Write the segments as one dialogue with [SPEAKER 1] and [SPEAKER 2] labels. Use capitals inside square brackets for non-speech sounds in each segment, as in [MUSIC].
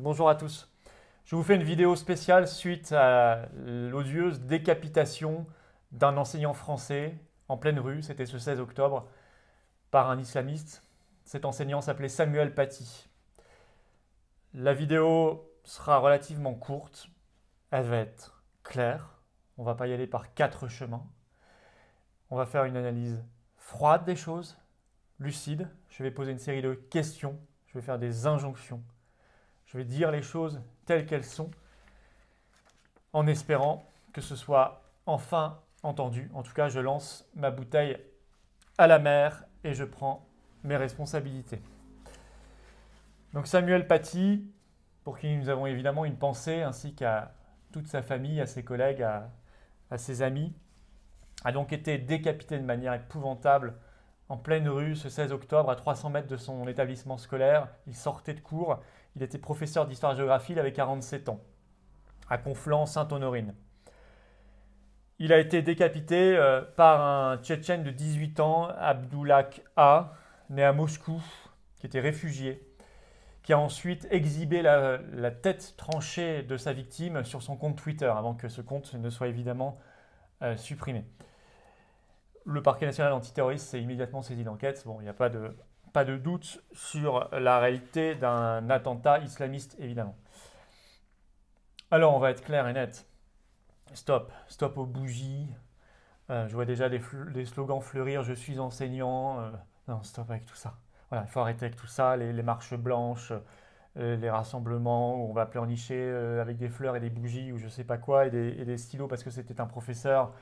[SPEAKER 1] Bonjour à tous. Je vous fais une vidéo spéciale suite à l'odieuse décapitation d'un enseignant français en pleine rue, c'était ce 16 octobre, par un islamiste. Cet enseignant s'appelait Samuel Paty. La vidéo sera relativement courte, elle va être claire, on va pas y aller par quatre chemins. On va faire une analyse froide des choses, lucide, je vais poser une série de questions, je vais faire des injonctions je vais dire les choses telles qu'elles sont, en espérant que ce soit enfin entendu. En tout cas, je lance ma bouteille à la mer et je prends mes responsabilités. Donc Samuel Paty, pour qui nous avons évidemment une pensée, ainsi qu'à toute sa famille, à ses collègues, à, ses amis, a donc été décapité de manière épouvantable en pleine rue ce 16 octobre, à 300 mètres de son établissement scolaire. Il sortait de cours. Il était professeur d'histoire-géographie, il avait 47 ans, à Conflans-Sainte-Honorine. Il a été décapité euh, par un Tchétchène de 18 ans, Abdoulak A, né à Moscou, qui était réfugié, qui a ensuite exhibé la, tête tranchée de sa victime sur son compte Twitter, avant que ce compte ne soit évidemment euh, supprimé. Le parquet national antiterroriste s'est immédiatement saisi d'enquête. Bon, il n'y a pas de, pas de doute sur la réalité d'un attentat islamiste, évidemment. Alors, on va être clair et net. Stop, stop aux bougies. Euh, je vois déjà des, slogans fleurir, je suis enseignant. Euh, non, stop avec tout ça. Voilà, il faut arrêter avec tout ça, les, marches blanches, euh, les rassemblements où on va pleurnicher avec des fleurs et des bougies ou je sais pas quoi et des stylos parce que c'était un professeur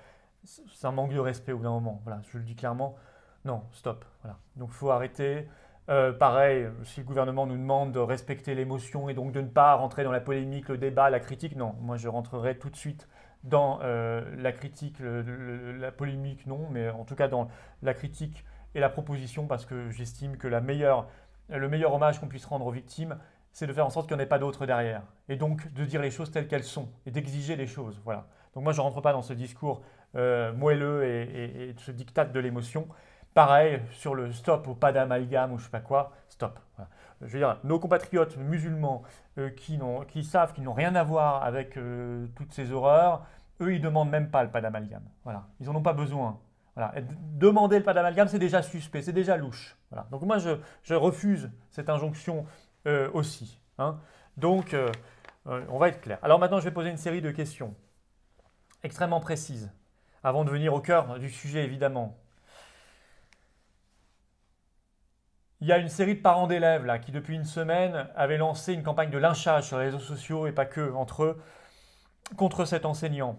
[SPEAKER 1] c'est un manque de respect au bout d'un moment. Voilà, je le dis clairement. Non, stop. Voilà. Donc, faut arrêter. Euh, pareil, si le gouvernement nous demande de respecter l'émotion et donc de ne pas rentrer dans la polémique, le débat, la critique, non, moi je rentrerai tout de suite dans euh, la critique, la polémique, non, mais en tout cas dans la critique et la proposition, parce que j'estime que la meilleure, le meilleur hommage qu'on puisse rendre aux victimes, c'est de faire en sorte qu'il n'y en ait pas d'autres derrière, et donc de dire les choses telles qu'elles sont, et d'exiger les choses. Voilà. Donc moi je ne rentre pas dans ce discours euh, moelleux et, et, ce diktat de l'émotion. Pareil sur le stop au pas d'amalgame ou je sais pas quoi, stop. Je veux dire, nos compatriotes musulmans euh, qui, savent qu'ils n'ont rien à voir avec euh, toutes ces horreurs, eux, ils demandent même pas le pas d'amalgame. Voilà, ils n'en ont pas besoin. Demander le pas d'amalgame, c'est déjà suspect, c'est déjà louche. Donc moi, je, refuse cette injonction aussi. Hein. Donc, on va être clair. Alors maintenant, je vais poser une série de questions extrêmement précises avant de venir au cœur du sujet, évidemment. Il y a une série de parents d'élèves là qui depuis une semaine avaient lancé une campagne de lynchage sur les réseaux sociaux et pas que entre eux contre cet enseignant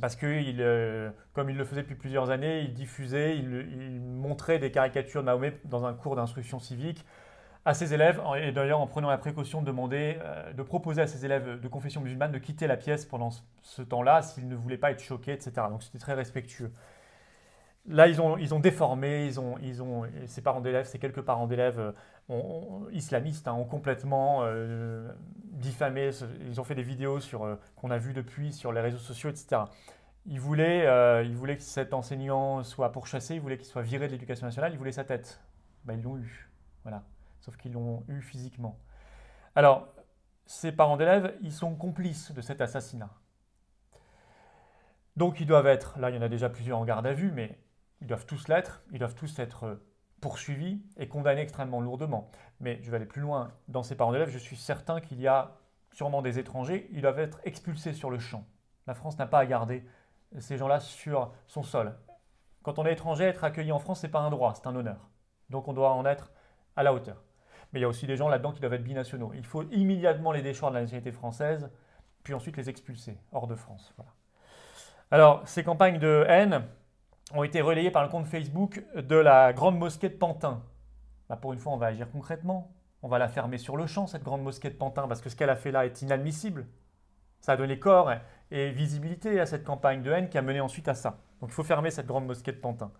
[SPEAKER 1] parce que euh, comme il le faisait depuis plusieurs années, il diffusait, il, il montrait des caricatures de Mahomet dans un cours d'instruction civique à ses élèves, et d'ailleurs en prenant la précaution de demander, euh, de proposer à ses élèves de confession musulmane de quitter la pièce pendant ce temps-là s'ils ne voulaient pas être choqués, etc. Donc c'était très respectueux. Là, ils ont, ils ont déformé, ils ont, ils ont, ces parents d'élèves, ces quelques parents d'élèves euh, islamistes hein, ont complètement euh, diffamé, ils ont fait des vidéos sur qu'on a vues depuis sur les réseaux sociaux, etc. Ils voulaient, ils voulaient que cet enseignant soit pourchassé, ils voulaient qu'il soit viré de l'éducation nationale, ils voulaient sa tête. Ben, ils l'ont eu. Voilà sauf qu'ils l'ont eu physiquement. Alors, ces parents d'élèves, ils sont complices de cet assassinat. Donc ils doivent être, là il y en a déjà plusieurs en garde à vue, mais ils doivent tous l'être, ils doivent tous être euh, poursuivis et condamnés extrêmement lourdement. Mais je vais aller plus loin, dans ces parents d'élèves, je suis certain qu'il y a sûrement des étrangers, ils doivent être expulsés sur le champ. La France n'a pas à garder ces gens-là sur son sol. Quand on est étranger, être accueilli en France, ce n'est pas un droit, c'est un honneur. Donc on doit en être à la hauteur mais il y a aussi des gens là-dedans qui doivent être binationaux. Il faut immédiatement les déchoir de la nationalité française, puis ensuite les expulser hors de France. Voilà. Alors, ces campagnes de haine ont été relayées par le compte Facebook de la Grande Mosquée de Pantin. pour une fois, on va agir concrètement. On va la fermer sur le champ, cette Grande Mosquée de Pantin, parce que ce qu'elle a fait là est inadmissible. Ça a donné corps et visibilité à cette campagne de haine qui a mené ensuite à ça. Donc, il faut fermer cette Grande Mosquée de Pantin.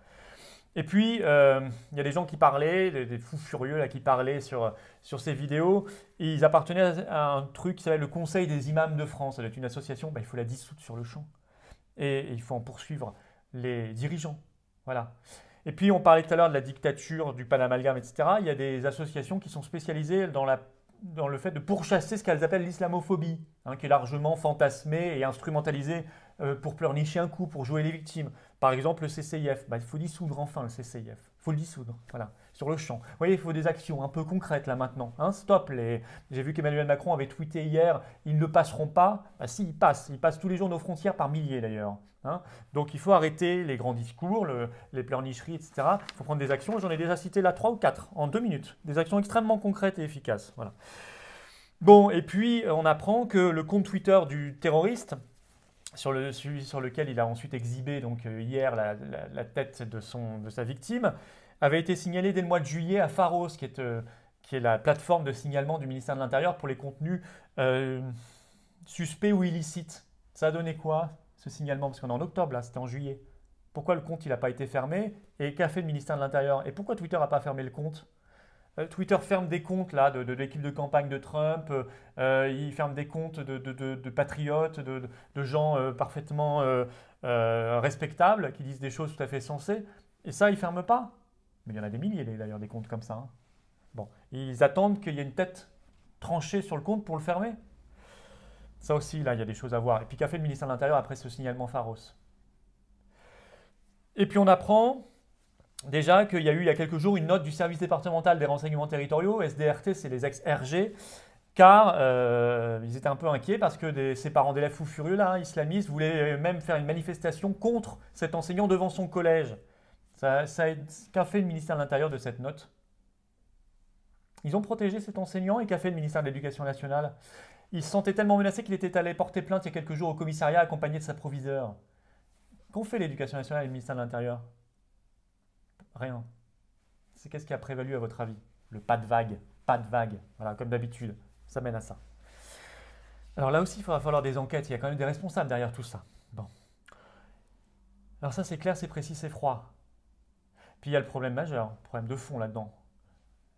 [SPEAKER 1] Et puis, euh, il y a des gens qui parlaient, des, fous furieux là, qui parlaient sur, ces vidéos. ils appartenaient à un truc qui s'appelle le Conseil des imams de France. C'est une association, bah, il faut la dissoudre sur le champ. Et, il faut en poursuivre les dirigeants. Voilà. Et puis, on parlait tout à l'heure de la dictature, du panamalgame, etc. Il y a des associations qui sont spécialisées dans, le fait de pourchasser ce qu'elles appellent l'islamophobie, hein, qui est largement fantasmée et instrumentalisée euh, pour pleurnicher un coup, pour jouer les victimes. Par exemple, le CCIF, bah, il faut dissoudre enfin le CCIF. Il faut le dissoudre, voilà, sur le champ. Vous voyez, il faut des actions un peu concrètes là maintenant. Hein, stop, les... j'ai vu qu'Emmanuel Macron avait tweeté hier, ils ne passeront pas. Bah, si, ils passent. Ils passent tous les jours nos frontières par milliers d'ailleurs. Hein, donc il faut arrêter les grands discours, les pleurnicheries, etc. Il faut prendre des actions. J'en ai déjà cité là trois ou quatre en deux minutes. Des actions extrêmement concrètes et efficaces. Voilà. Bon, et puis on apprend que le compte Twitter du terroriste, sur, le, celui sur lequel il a ensuite exhibé donc, euh, hier la, tête de, son, de sa victime, avait été signalé dès le mois de juillet à Pharos, qui est, euh, qui est la plateforme de signalement du ministère de l'Intérieur pour les contenus euh, suspects ou illicites. Ça a donné quoi, ce signalement Parce qu'on est en octobre, là, c'était en juillet. Pourquoi le compte, il n'a pas été fermé Et qu'a fait le ministère de l'Intérieur Et pourquoi Twitter n'a pas fermé le compte euh, Twitter ferme des comptes là, de, l'équipe de campagne de Trump, euh, il ferme des comptes de, patriotes, de, gens euh, parfaitement respectables, qui disent des choses tout à fait sensées. Et ça, ils ferme pas. Mais il y en a des milliers d'ailleurs des comptes comme ça. Hein. Bon, ils attendent qu'il y ait une tête tranchée sur le compte pour le fermer. Ça aussi, là, il y a des choses à voir. Et puis qu'a fait le ministère de l'Intérieur après ce signalement Pharos Et puis on apprend déjà qu'il y a eu il y a quelques jours une note du service départemental des renseignements territoriaux, SDRT, c'est les ex-RG, car euh, ils étaient un peu inquiets parce que des, ces parents d'élèves fous furieux, là, islamistes, voulaient même faire une manifestation contre cet enseignant devant son collège. Ça, qu'a fait le ministère de l'Intérieur de cette note Ils ont protégé cet enseignant et qu'a fait le ministère de l'Éducation nationale Il se sentait tellement menacé qu'il était allé porter plainte il y a quelques jours au commissariat accompagné de sa proviseur. Qu'ont fait l'Éducation nationale et le ministère de l'Intérieur Rien. C'est qu'est-ce qui a prévalu à votre avis Le pas de vague. Pas de vague. Voilà, comme d'habitude. Ça mène à ça. Alors là aussi, il faudra falloir des enquêtes. Il y a quand même des responsables derrière tout ça. Bon. Alors ça, c'est clair, c'est précis, c'est froid. Puis il y a le problème majeur, le problème de fond là-dedans.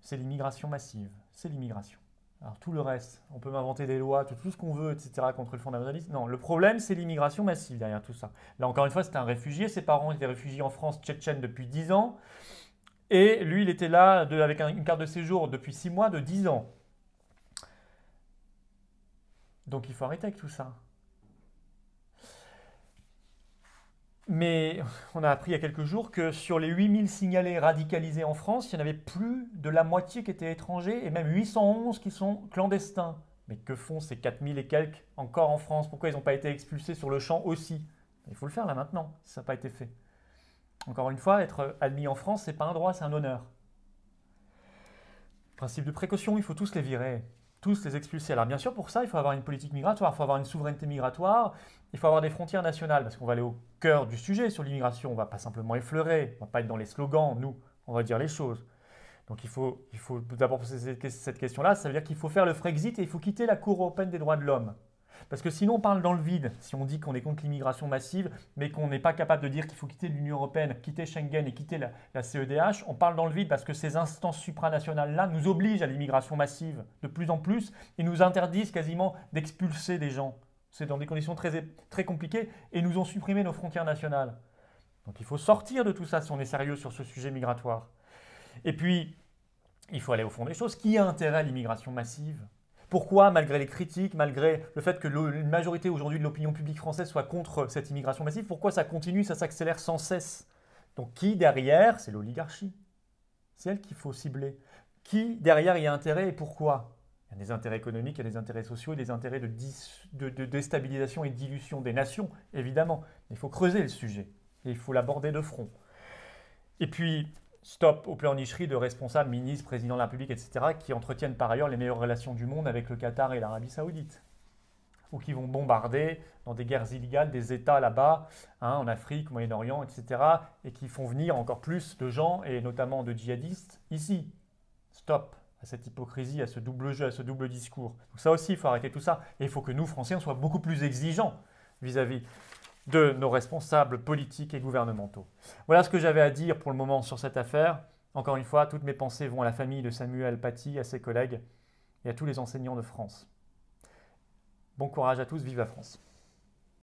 [SPEAKER 1] C'est l'immigration massive. C'est l'immigration. Alors tout le reste, on peut m'inventer des lois, tout, ce qu'on veut, etc. contre le fondamentalisme. Non, le problème, c'est l'immigration massive derrière tout ça. Là, encore une fois, c'était un réfugié. Ses parents étaient réfugiés en France, tchétchène, depuis 10 ans. Et lui, il était là avec une carte de séjour depuis 6 mois, de 10 ans. Donc il faut arrêter avec tout ça. Mais [LAUGHS] on a appris il y a quelques jours que sur les 8000 signalés radicalisés en France, il y en avait plus de la moitié qui étaient étrangers et même 811 qui sont clandestins. Mais que font ces 4000 et quelques encore en France Pourquoi ils n'ont pas été expulsés sur le champ aussi Il faut le faire là maintenant, ça n'a pas été fait. Encore une fois, être admis en France, n'est pas un droit, c'est un honneur. Principe de précaution, il faut tous les virer tous les expulser. Alors bien sûr, pour ça, il faut avoir une politique migratoire, il faut avoir une souveraineté migratoire, il faut avoir des frontières nationales, parce qu'on va aller au cœur du sujet sur l'immigration, on ne va pas simplement effleurer, on ne va pas être dans les slogans, nous, on va dire les choses. Donc il faut, d'abord poser cette question-là, ça veut dire qu'il faut faire le Frexit et il faut quitter la Cour européenne des droits de l'homme. Parce que sinon, on parle dans le vide. Si on dit qu'on est contre l'immigration massive, mais qu'on n'est pas capable de dire qu'il faut quitter l'Union européenne, quitter Schengen et quitter la, CEDH, on parle dans le vide parce que ces instances supranationales-là nous obligent à l'immigration massive de plus en plus et nous interdisent quasiment d'expulser des gens. C'est dans des conditions très, très compliquées et nous ont supprimé nos frontières nationales. Donc il faut sortir de tout ça si on est sérieux sur ce sujet migratoire. Et puis, il faut aller au fond des choses. Qui a intérêt à l'immigration massive pourquoi, malgré les critiques, malgré le fait que la majorité aujourd'hui de l'opinion publique française soit contre cette immigration massive, pourquoi ça continue, ça s'accélère sans cesse Donc qui derrière C'est l'oligarchie. C'est elle qu'il faut cibler. Qui derrière y a intérêt et pourquoi Il y a des intérêts économiques, il y a des intérêts sociaux, des intérêts de, de déstabilisation et de dilution des nations, évidemment. il faut creuser le sujet et il faut l'aborder de front. Et puis, Stop aux pleurnicheries de responsables, ministres, présidents de la République, etc., qui entretiennent par ailleurs les meilleures relations du monde avec le Qatar et l'Arabie saoudite. Ou qui vont bombarder dans des guerres illégales des États là-bas, hein, en Afrique, Moyen-Orient, etc., et qui font venir encore plus de gens, et notamment de djihadistes, ici. Stop à cette hypocrisie, à ce double jeu, à ce double discours. ça aussi, il faut arrêter tout ça. Et il faut que nous, Français, on soit beaucoup plus exigeants vis-à-vis de nos responsables politiques et gouvernementaux. Voilà ce que j'avais à dire pour le moment sur cette affaire. Encore une fois, toutes mes pensées vont à la famille de Samuel Paty, à ses collègues et à tous les enseignants de France. Bon courage à tous, vive la France.